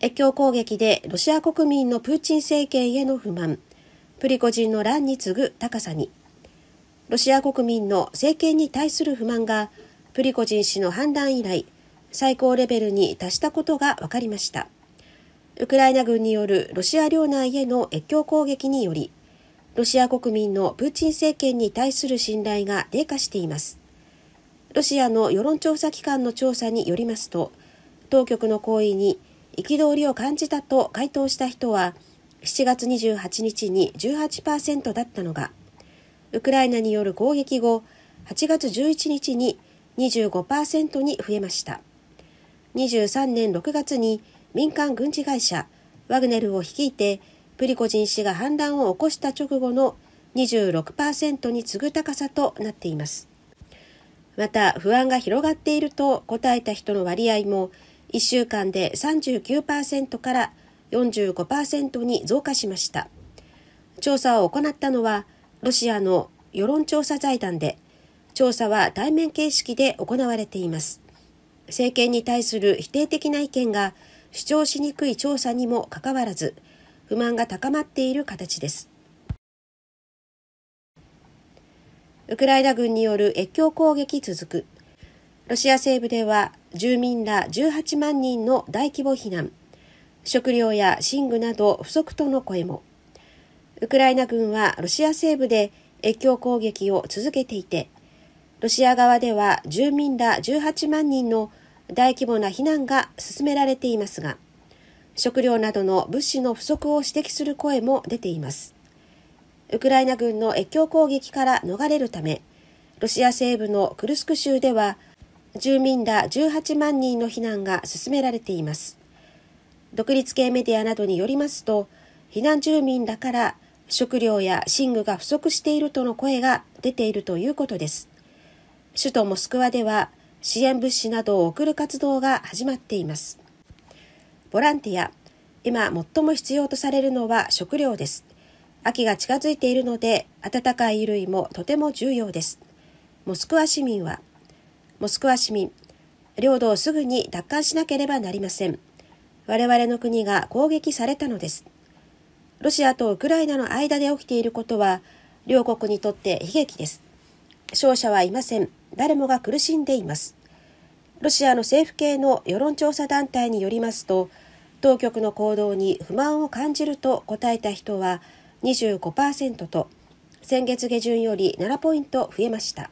越境攻撃でロシア国民のプーチン政権への不満、プリコジンの乱に次ぐ高さに、ロシア国民の政権に対する不満がプリコジン氏の反乱以来、最高レベルに達したことが分かりました。ウクライナ軍によるロシア領内への越境攻撃により、ロシア国民のプーチン政権に対する信頼が低下しています。ロシアの世論調査機関の調査によりますと、当局の行為に憤りを感じたと回答した人は7月28日に18%だったのがウクライナによる攻撃後8月11日に25%に増えました23年6月に民間軍事会社ワグネルを率いてプリコジン氏が反乱を起こした直後の26%に次ぐ高さとなっていますまた不安が広がっていると答えた人の割合も1週間で39%から45%に増加しました。調査を行ったのは、ロシアの世論調査財団で、調査は対面形式で行われています。政権に対する否定的な意見が主張しにくい調査にもかかわらず、不満が高まっている形です。ウクライナ軍による越境攻撃続く。ロシア西部では住民ら18万人の大規模避難、食料や寝具など不足との声も。ウクライナ軍はロシア西部で越境攻撃を続けていて、ロシア側では住民ら18万人の大規模な避難が進められていますが、食料などの物資の不足を指摘する声も出ています。ウクライナ軍の越境攻撃から逃れるため、ロシア西部のクルスク州では住民ら18万人の避難が進められています。独立系メディアなどによりますと、避難住民らから食料や寝具が不足しているとの声が出ているということです。首都モスクワでは支援物資などを送る活動が始まっています。ボランティア、今最も必要とされるのは食料です。秋が近づいているので、暖かい衣類もとても重要です。モスクワ市民は、モスクワ市民、領土をすぐに奪還しなければなりません。我々の国が攻撃されたのです。ロシアとウクライナの間で起きていることは、両国にとって悲劇です。勝者はいません。誰もが苦しんでいます。ロシアの政府系の世論調査団体によりますと、当局の行動に不満を感じると答えた人は25%と、先月下旬より7ポイント増えました。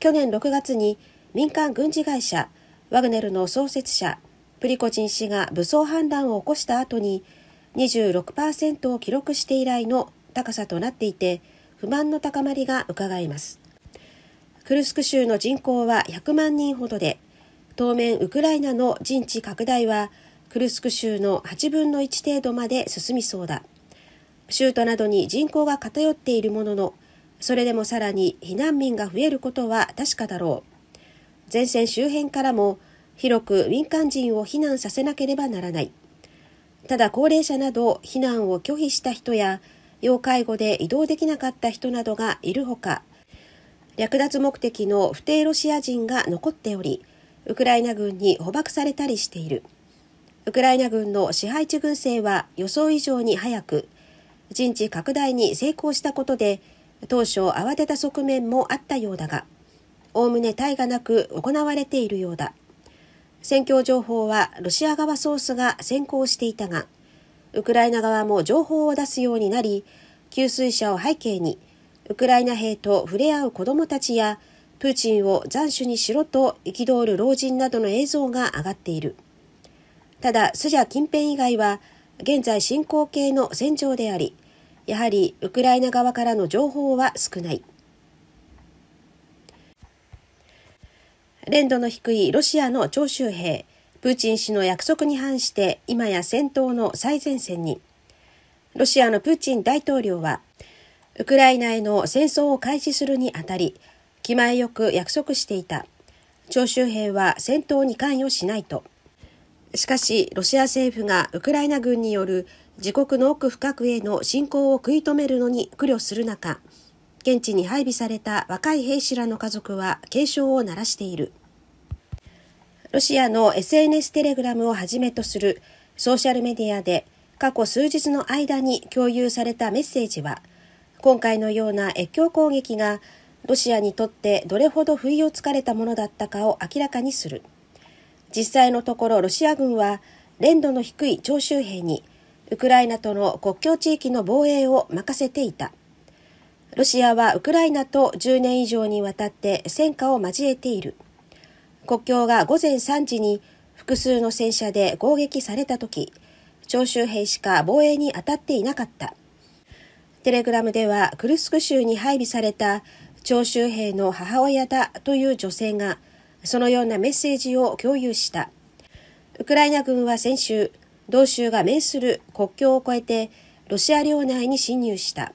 去年6月に民間軍事会社ワグネルの創設者プリコチン氏が武装反乱を起こした後に26%を記録して以来の高さとなっていて不満の高まりがうかがえますクルスク州の人口は100万人ほどで当面ウクライナの陣地拡大はクルスク州の8分の1程度まで進みそうだ州都などに人口が偏っているもののそれでもさらに避難民が増えることは確かだろう。前線周辺からも広く民間人を避難させなければならない。ただ高齢者など避難を拒否した人や要介護で移動できなかった人などがいるほか、略奪目的の不定ロシア人が残っており、ウクライナ軍に捕獲されたりしている。ウクライナ軍の支配地軍勢は予想以上に早く、陣地拡大に成功したことで、当初慌てた側面もあったようだが、おおむね大がなく行われているようだ。戦況情報はロシア側ソースが先行していたが、ウクライナ側も情報を出すようになり、給水車を背景に、ウクライナ兵と触れ合う子どもたちや、プーチンを斬首にしろと憤る老人などの映像が上がっている。ただ、スジャ近辺以外は、現在進行形の戦場であり、やはりウクライナ側からの情報は少ない。連度の低いロシアの徴集兵、プーチン氏の約束に反して今や戦闘の最前線に。ロシアのプーチン大統領は、ウクライナへの戦争を開始するにあたり、気前よく約束していた。徴集兵は戦闘に関与しないと。しかし、ロシア政府がウクライナ軍による自国の奥深くへの侵攻を食い止めるのに苦慮する中、現地に配備された若い兵士らの家族は警鐘を鳴らしている。ロシアの SNS テレグラムをはじめとするソーシャルメディアで過去数日の間に共有されたメッセージは、今回のような越境攻撃がロシアにとってどれほど不意をつかれたものだったかを明らかにする。実際のところロシア軍は、連度の低い徴集兵にウクライナとの国境地域の防衛を任せていた。ロシアはウクライナと10年以上にわたって戦火を交えている。国境が午前3時に複数の戦車で攻撃された時、徴集兵しか防衛に当たっていなかった。テレグラムではクルスク州に配備された徴集兵の母親だという女性がそのようなメッセージを共有した。ウクライナ軍は先週、同州が面する国境を越えてロシア領内に侵入した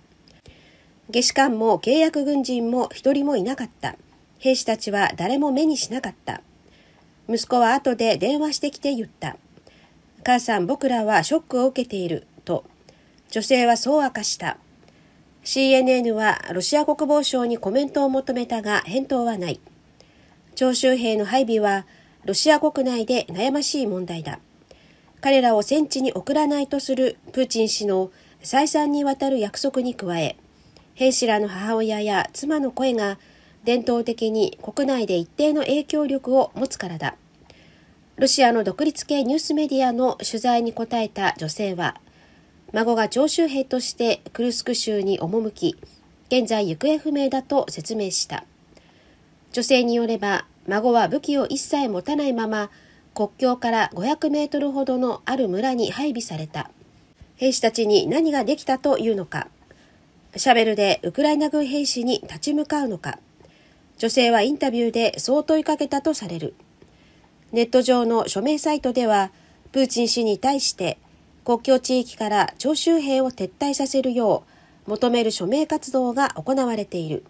下士官も契約軍人も一人もいなかった兵士たちは誰も目にしなかった息子は後で電話してきて言った母さん僕らはショックを受けていると女性はそう明かした CNN はロシア国防省にコメントを求めたが返答はない徴集兵の配備はロシア国内で悩ましい問題だ彼らを戦地に送らないとするプーチン氏の再三にわたる約束に加え、兵士らの母親や妻の声が伝統的に国内で一定の影響力を持つからだ。ロシアの独立系ニュースメディアの取材に答えた女性は、孫が徴集兵としてクルスク州に赴き、現在行方不明だと説明した。女性によれば、孫は武器を一切持たないまま国境から500メートルほどのある村に配備された。兵士たちに何ができたというのか。シャベルでウクライナ軍兵士に立ち向かうのか。女性はインタビューでそう問いかけたとされる。ネット上の署名サイトでは、プーチン氏に対して国境地域から徴集兵を撤退させるよう求める署名活動が行われている。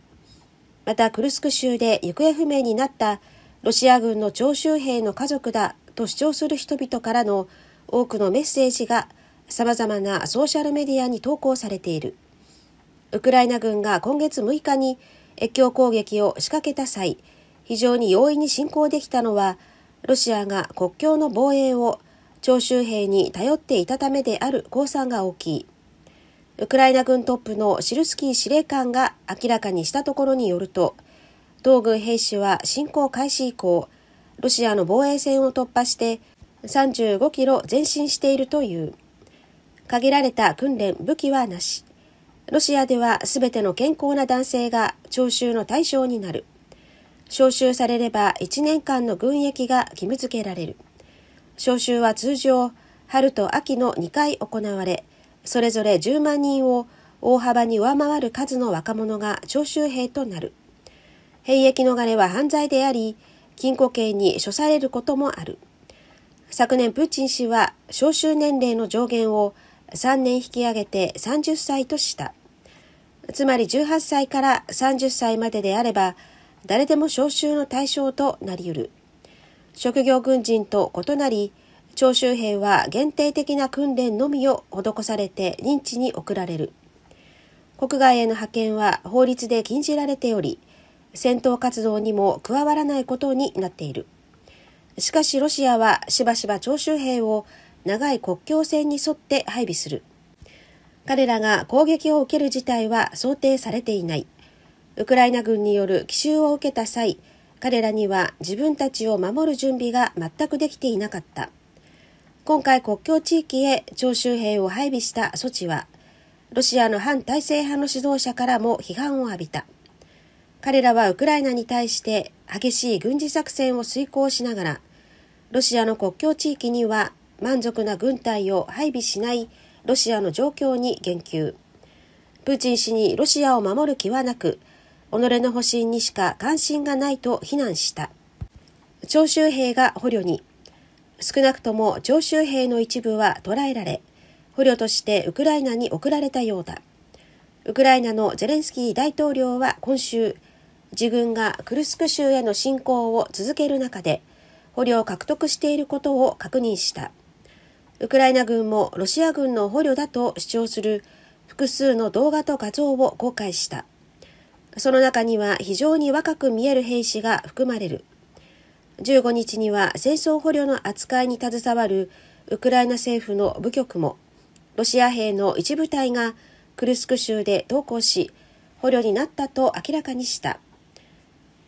また、クルスク州で行方不明になったロシア軍の徴集兵の家族だと主張する人々からの多くのメッセージが様々なソーシャルメディアに投稿されている。ウクライナ軍が今月6日に越境攻撃を仕掛けた際、非常に容易に侵攻できたのは、ロシアが国境の防衛を徴集兵に頼っていたためである公算が大きい。ウクライナ軍トップのシルスキー司令官が明らかにしたところによると、同軍兵士は侵攻開始以降、ロシアの防衛線を突破して35キロ前進しているという。限られた訓練、武器はなし。ロシアでは全ての健康な男性が徴収の対象になる。招集されれば1年間の軍役が義務付けられる。招集は通常、春と秋の2回行われ、それぞれ10万人を大幅に上回る数の若者が徴集兵となる。兵役逃れは犯罪であり、禁錮刑に処されることもある。昨年、プーチン氏は招集年齢の上限を3年引き上げて30歳とした。つまり18歳から30歳までであれば、誰でも招集の対象となり得る。職業軍人と異なり、徴集兵は限定的な訓練のみを施されて認知に送られる。国外への派遣は法律で禁じられており、戦闘活動にも加わらないことになっている。しかしロシアはしばしば徴集兵を長い国境線に沿って配備する。彼らが攻撃を受ける事態は想定されていない。ウクライナ軍による奇襲を受けた際、彼らには自分たちを守る準備が全くできていなかった。今回国境地域へ徴集兵を配備した措置は、ロシアの反体制派の指導者からも批判を浴びた。彼らはウクライナに対して激しい軍事作戦を遂行しながら、ロシアの国境地域には満足な軍隊を配備しないロシアの状況に言及。プーチン氏にロシアを守る気はなく、己の保身にしか関心がないと非難した。徴集兵が捕虜に、少なくとも徴集兵の一部は捕らえられ、捕虜としてウクライナに送られたようだ。ウクライナのゼレンスキー大統領は今週、自軍がクルスク州への侵攻を続ける中で捕虜を獲得していることを確認したウクライナ軍もロシア軍の捕虜だと主張する複数の動画と画像を公開したその中には非常に若く見える兵士が含まれる15日には戦争捕虜の扱いに携わるウクライナ政府の部局もロシア兵の一部隊がクルスク州で投降し捕虜になったと明らかにした。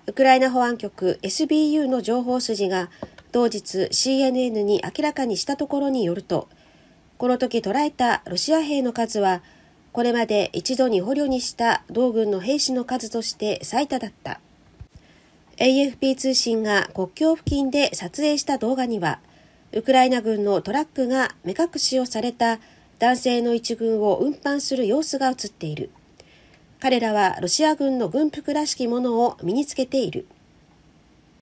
ウクライナ保安局 SBU の情報筋が当日 CNN に明らかにしたところによると、この時捕らえたロシア兵の数は、これまで一度に捕虜にした同軍の兵士の数として最多だった。AFP 通信が国境付近で撮影した動画には、ウクライナ軍のトラックが目隠しをされた男性の一軍を運搬する様子が映っている。彼らはロシア軍の軍服らしきものを身につけている。